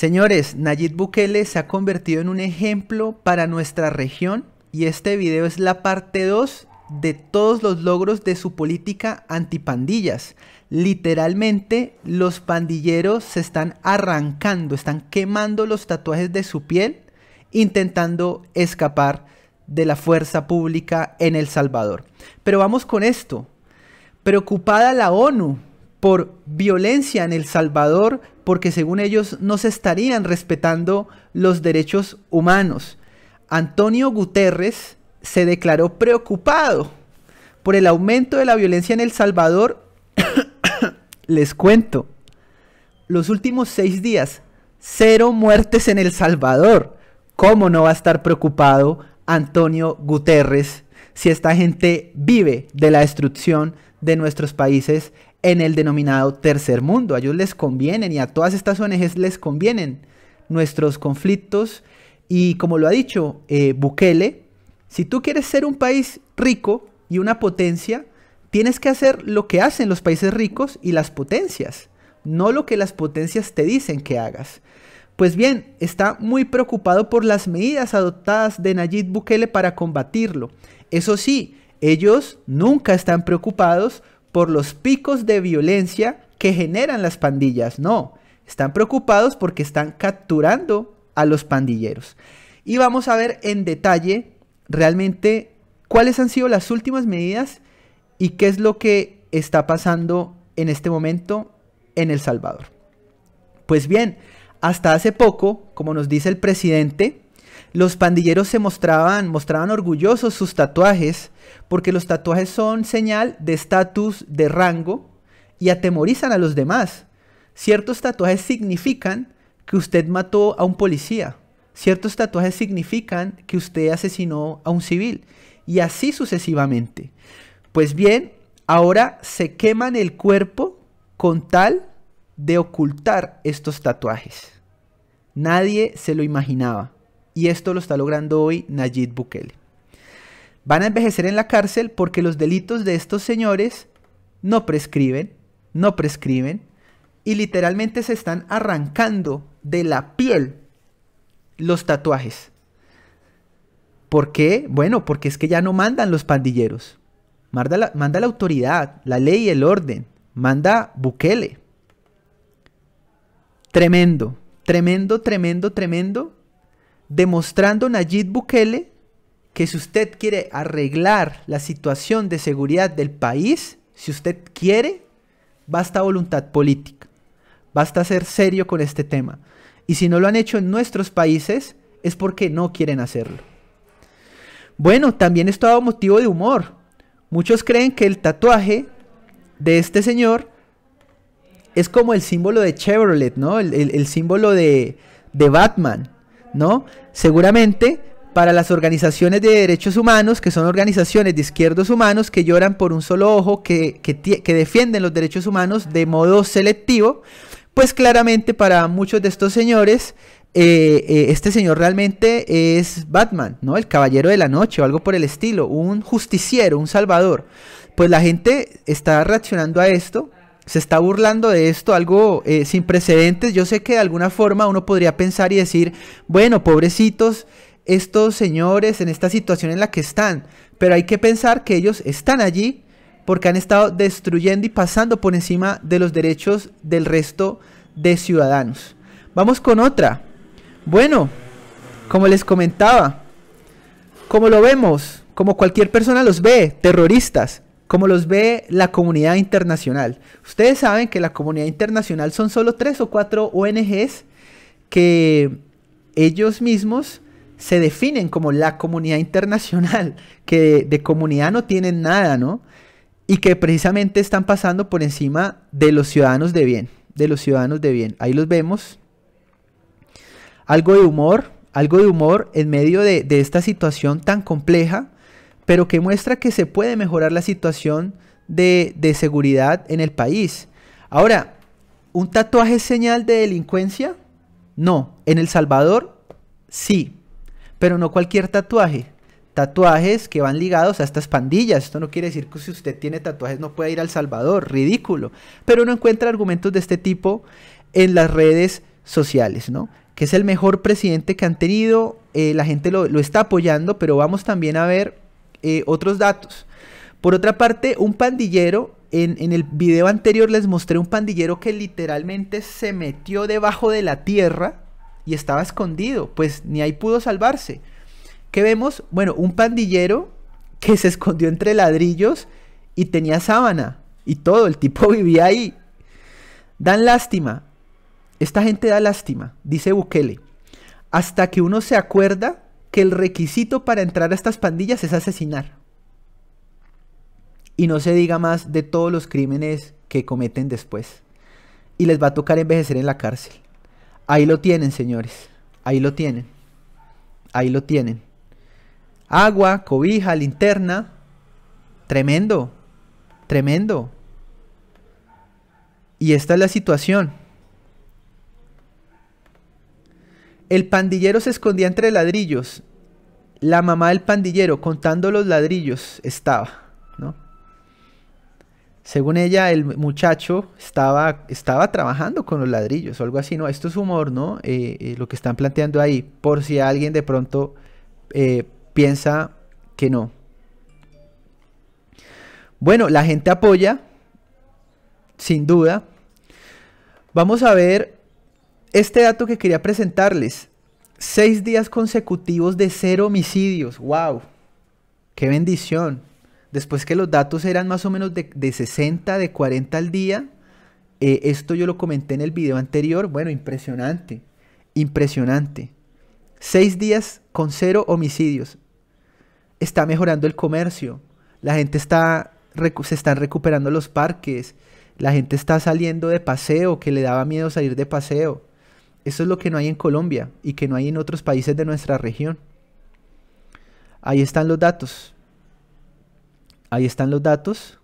Señores, Nayib Bukele se ha convertido en un ejemplo para nuestra región y este video es la parte 2 de todos los logros de su política antipandillas. Literalmente los pandilleros se están arrancando, están quemando los tatuajes de su piel intentando escapar de la fuerza pública en El Salvador. Pero vamos con esto. Preocupada la ONU por violencia en El Salvador porque según ellos no se estarían respetando los derechos humanos. Antonio Guterres se declaró preocupado por el aumento de la violencia en El Salvador. Les cuento, los últimos seis días, cero muertes en El Salvador. ¿Cómo no va a estar preocupado Antonio Guterres si esta gente vive de la destrucción de nuestros países en el denominado tercer mundo. A ellos les convienen y a todas estas ONGs les convienen nuestros conflictos. Y como lo ha dicho eh, Bukele, si tú quieres ser un país rico y una potencia, tienes que hacer lo que hacen los países ricos y las potencias, no lo que las potencias te dicen que hagas. Pues bien, está muy preocupado por las medidas adoptadas de Nayib Bukele para combatirlo. Eso sí, ellos nunca están preocupados por los picos de violencia que generan las pandillas, no, están preocupados porque están capturando a los pandilleros. Y vamos a ver en detalle realmente cuáles han sido las últimas medidas y qué es lo que está pasando en este momento en El Salvador. Pues bien, hasta hace poco, como nos dice el presidente, los pandilleros se mostraban, mostraban orgullosos sus tatuajes, porque los tatuajes son señal de estatus, de rango, y atemorizan a los demás. Ciertos tatuajes significan que usted mató a un policía. Ciertos tatuajes significan que usted asesinó a un civil. Y así sucesivamente. Pues bien, ahora se queman el cuerpo con tal de ocultar estos tatuajes. Nadie se lo imaginaba. Y esto lo está logrando hoy Nayib Bukele. Van a envejecer en la cárcel porque los delitos de estos señores no prescriben, no prescriben, y literalmente se están arrancando de la piel los tatuajes. ¿Por qué? Bueno, porque es que ya no mandan los pandilleros. Manda la, manda la autoridad, la ley y el orden. Manda Bukele. Tremendo, tremendo, tremendo, tremendo demostrando Nayib Bukele que si usted quiere arreglar la situación de seguridad del país, si usted quiere, basta voluntad política, basta ser serio con este tema. Y si no lo han hecho en nuestros países, es porque no quieren hacerlo. Bueno, también esto ha dado motivo de humor. Muchos creen que el tatuaje de este señor es como el símbolo de Chevrolet, ¿no? El, símbolo de, de Batman. ¿no? Seguramente para las organizaciones de derechos humanos, que son organizaciones de izquierdos humanos que lloran por un solo ojo, que, que, defienden los derechos humanos de modo selectivo, pues claramente para muchos de estos señores, eh, eh, este señor realmente es Batman, ¿no? El caballero de la noche o algo por el estilo, un justiciero, un salvador. Pues la gente está reaccionando a esto se está burlando de esto, algo eh, sin precedentes. Yo sé que de alguna forma uno podría pensar y decir, bueno, pobrecitos estos señores en esta situación en la que están, pero hay que pensar que ellos están allí porque han estado destruyendo y pasando por encima de los derechos del resto de ciudadanos. Vamos con otra. Bueno, como les comentaba, como lo vemos, como cualquier persona los ve, terroristas, como los ve la comunidad internacional. Ustedes saben que la comunidad internacional son solo tres o cuatro ONGs que ellos mismos se definen como la comunidad internacional, que de comunidad no tienen nada, ¿no? Y que precisamente están pasando por encima de los ciudadanos de bien, de los ciudadanos de bien. Ahí los vemos. Algo de humor, algo de humor en medio de, de esta situación tan compleja pero que muestra que se puede mejorar la situación de, seguridad en el país. Ahora, ¿un tatuaje es señal de delincuencia? No, en El Salvador sí, pero no cualquier tatuaje. Tatuajes que van ligados a estas pandillas. Esto no quiere decir que si usted tiene tatuajes no pueda ir al Salvador, ridículo. Pero uno encuentra argumentos de este tipo en las redes sociales, ¿no? Que es el mejor presidente que han tenido, eh, la gente lo, lo está apoyando, pero vamos también a ver eh, otros datos. Por otra parte, un pandillero, en, en, el video anterior les mostré un pandillero que literalmente se metió debajo de la tierra y estaba escondido, pues ni ahí pudo salvarse. ¿Qué vemos? Bueno, un pandillero que se escondió entre ladrillos y tenía sábana y todo, el tipo vivía ahí. Dan lástima, esta gente da lástima, dice Bukele. Hasta que uno se acuerda que el requisito para entrar a estas pandillas es asesinar. Y no se diga más de todos los crímenes que cometen después. Y les va a tocar envejecer en la cárcel. Ahí lo tienen, señores. Ahí lo tienen. Ahí lo tienen. Agua, cobija, linterna. Tremendo. Tremendo. Y esta es la situación. El pandillero se escondía entre ladrillos. La mamá del pandillero, contando los ladrillos, estaba, ¿no? Según ella, el muchacho estaba, estaba trabajando con los ladrillos algo así, ¿no? Esto es humor, ¿no? Eh, eh, lo que están planteando ahí, por si alguien de pronto eh, piensa que no. Bueno, la gente apoya, sin duda. Vamos a ver este dato que quería presentarles, seis días consecutivos de cero homicidios, wow, qué bendición. Después que los datos eran más o menos de, 60, de 40 al día, eh, esto yo lo comenté en el video anterior, bueno, impresionante, impresionante. Seis días con cero homicidios. Está mejorando el comercio, la gente está, se están recuperando los parques, la gente está saliendo de paseo, que le daba miedo salir de paseo. Eso es lo que no hay en Colombia y que no hay en otros países de nuestra región. Ahí están los datos. Ahí están los datos.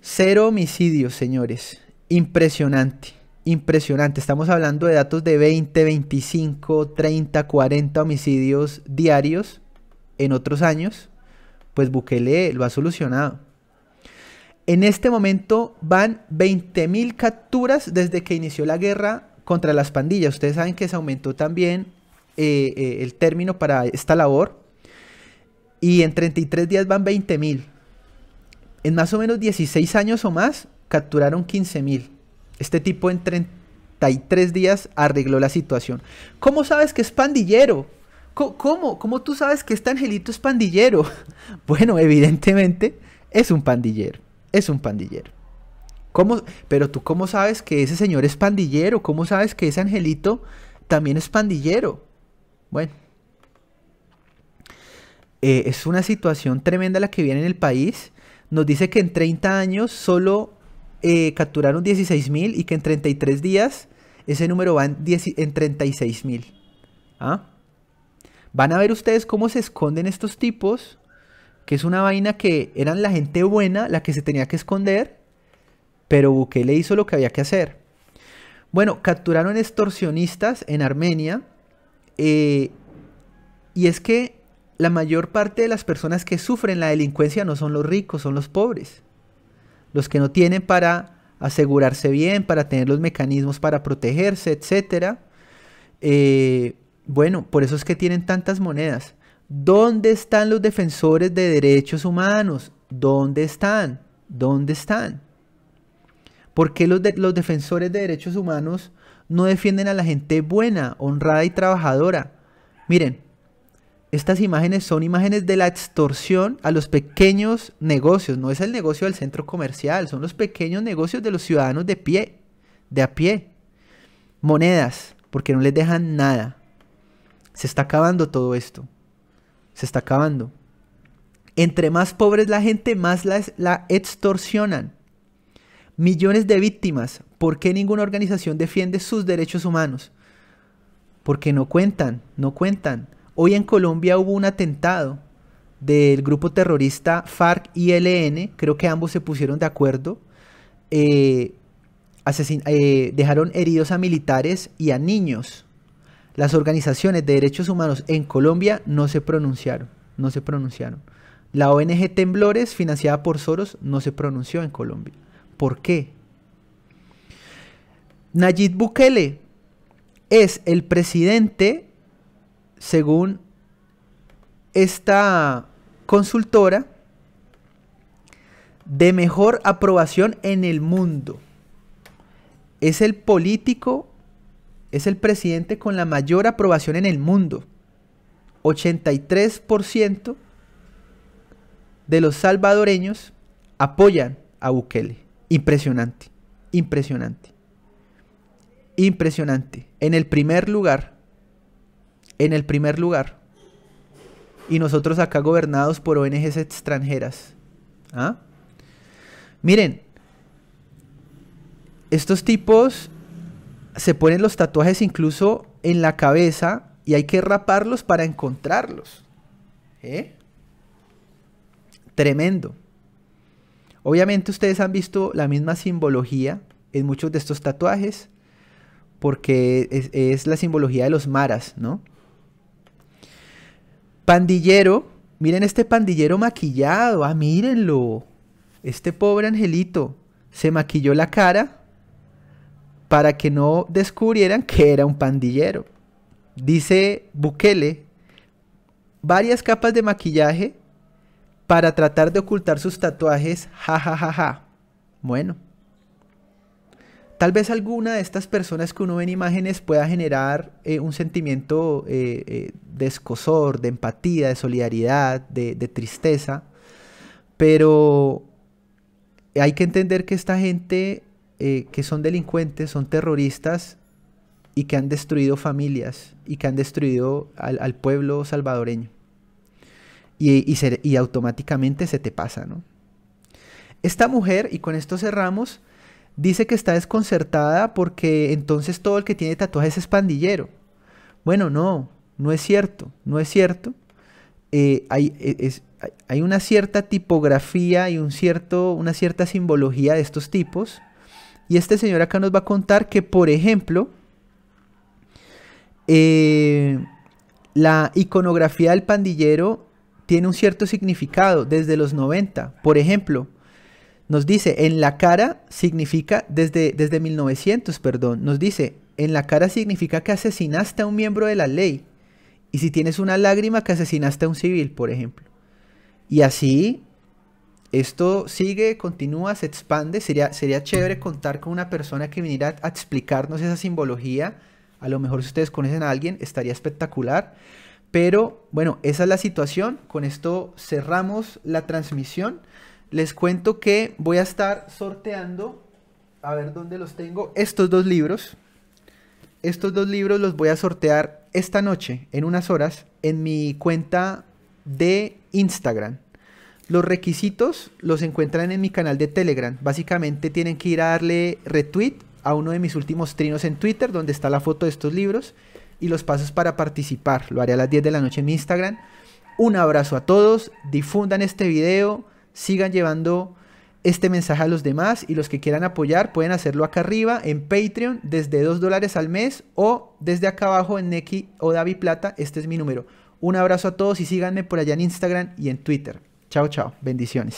Cero homicidios, señores. Impresionante. Impresionante. Estamos hablando de datos de 20, 25, 30, 40 homicidios diarios en otros años. Pues Bukele lo ha solucionado. En este momento van 20.000 capturas desde que inició la guerra contra las pandillas. Ustedes saben que se aumentó también eh, eh, el término para esta labor y en 33 días van 20 mil. En más o menos 16 años o más capturaron 15 mil. Este tipo en 33 días arregló la situación. ¿Cómo sabes que es pandillero? ¿Cómo? ¿Cómo tú sabes que este angelito es pandillero? Bueno, evidentemente es un pandillero. Es un pandillero. Pero tú cómo sabes que ese señor es pandillero, cómo sabes que ese angelito también es pandillero. Bueno, eh, es una situación tremenda la que viene en el país. Nos dice que en 30 años solo eh, capturaron 16 mil y que en 33 días ese número va en, 36.000 36 mil. ¿Ah? Van a ver ustedes cómo se esconden estos tipos, que es una vaina que eran la gente buena la que se tenía que esconder pero Bukele hizo lo que había que hacer. Bueno, capturaron extorsionistas en Armenia eh, y es que la mayor parte de las personas que sufren la delincuencia no son los ricos, son los pobres, los que no tienen para asegurarse bien, para tener los mecanismos para protegerse, etc. Eh, bueno, por eso es que tienen tantas monedas. ¿Dónde están los defensores de derechos humanos? ¿Dónde están? ¿Dónde están? ¿Por qué los, los defensores de derechos humanos no defienden a la gente buena, honrada y trabajadora? Miren, estas imágenes son imágenes de la extorsión a los pequeños negocios, no es el negocio del centro comercial, son los pequeños negocios de los ciudadanos de pie, de a pie. Monedas, porque no les dejan nada. Se está acabando todo esto. Se está acabando. Entre más pobres la gente, más la, la extorsionan. Millones de víctimas. ¿Por qué ninguna organización defiende sus derechos humanos? Porque no cuentan, no cuentan. Hoy en Colombia hubo un atentado del grupo terrorista FARC y ELN, creo que ambos se pusieron de acuerdo, eh, eh, dejaron heridos a militares y a niños. Las organizaciones de derechos humanos en Colombia no se pronunciaron, no se pronunciaron. La ONG Temblores, financiada por Soros, no se pronunció en Colombia por qué. Nayib Bukele es el presidente, según esta consultora, de mejor aprobación en el mundo. Es el político, es el presidente con la mayor aprobación en el mundo. 83% de los salvadoreños apoyan a Bukele. Impresionante, impresionante, impresionante. En el primer lugar, en el primer lugar, y nosotros acá gobernados por ONGs extranjeras. ¿Ah? Miren, estos tipos se ponen los tatuajes incluso en la cabeza y hay que raparlos para encontrarlos. ¿Eh? Tremendo. Obviamente ustedes han visto la misma simbología en muchos de estos tatuajes, porque es, la simbología de los maras, ¿no? Pandillero, miren este pandillero maquillado, ah, mírenlo. Este pobre angelito se maquilló la cara para que no descubrieran que era un pandillero. Dice Bukele, varias capas de maquillaje para tratar de ocultar sus tatuajes, jajajaja. Ja, ja, ja. Bueno. Tal vez alguna de estas personas que uno ve en imágenes pueda generar eh, un sentimiento eh, eh, de escosor, de empatía, de solidaridad, de, tristeza, pero hay que entender que esta gente que son delincuentes, son terroristas y que han destruido familias y que han destruido al pueblo salvadoreño y, automáticamente se te pasa, ¿no? Esta mujer, y con esto cerramos, dice que está desconcertada porque entonces todo el que tiene tatuajes es pandillero. Bueno, no, no es cierto, no es cierto. Eh, eh, hay, una cierta tipografía y un cierto, una cierta simbología de estos tipos. Y este señor acá nos va a contar que, por ejemplo, eh, la iconografía del pandillero tiene un cierto significado desde los 90. Por ejemplo, nos dice, en la cara significa, desde, desde 1900, perdón, nos dice, en la cara significa que asesinaste a un miembro de la ley. Y si tienes una lágrima, que asesinaste a un civil, por ejemplo. Y así, esto sigue, continúa, se expande. Sería, sería chévere contar con una persona que viniera a, explicarnos esa simbología. A lo mejor si ustedes conocen a alguien, estaría espectacular. Pero bueno, esa es la situación. Con esto cerramos la transmisión. Les cuento que voy a estar sorteando, a ver dónde los tengo, estos dos libros. Estos dos libros los voy a sortear esta noche, en unas horas, en mi cuenta de Instagram. Los requisitos los encuentran en mi canal de Telegram. Básicamente tienen que ir a darle retweet a uno de mis últimos trinos en Twitter, donde está la foto de estos libros y los pasos para participar. Lo haré a las 10 de la noche en mi Instagram. Un abrazo a todos, difundan este video, sigan llevando este mensaje a los demás y los que quieran apoyar pueden hacerlo acá arriba en Patreon desde 2 dólares al mes o desde acá abajo en Neki o Davi Plata. Este es mi número. Un abrazo a todos y síganme por allá en Instagram y en Twitter. Chao, chao. Bendiciones.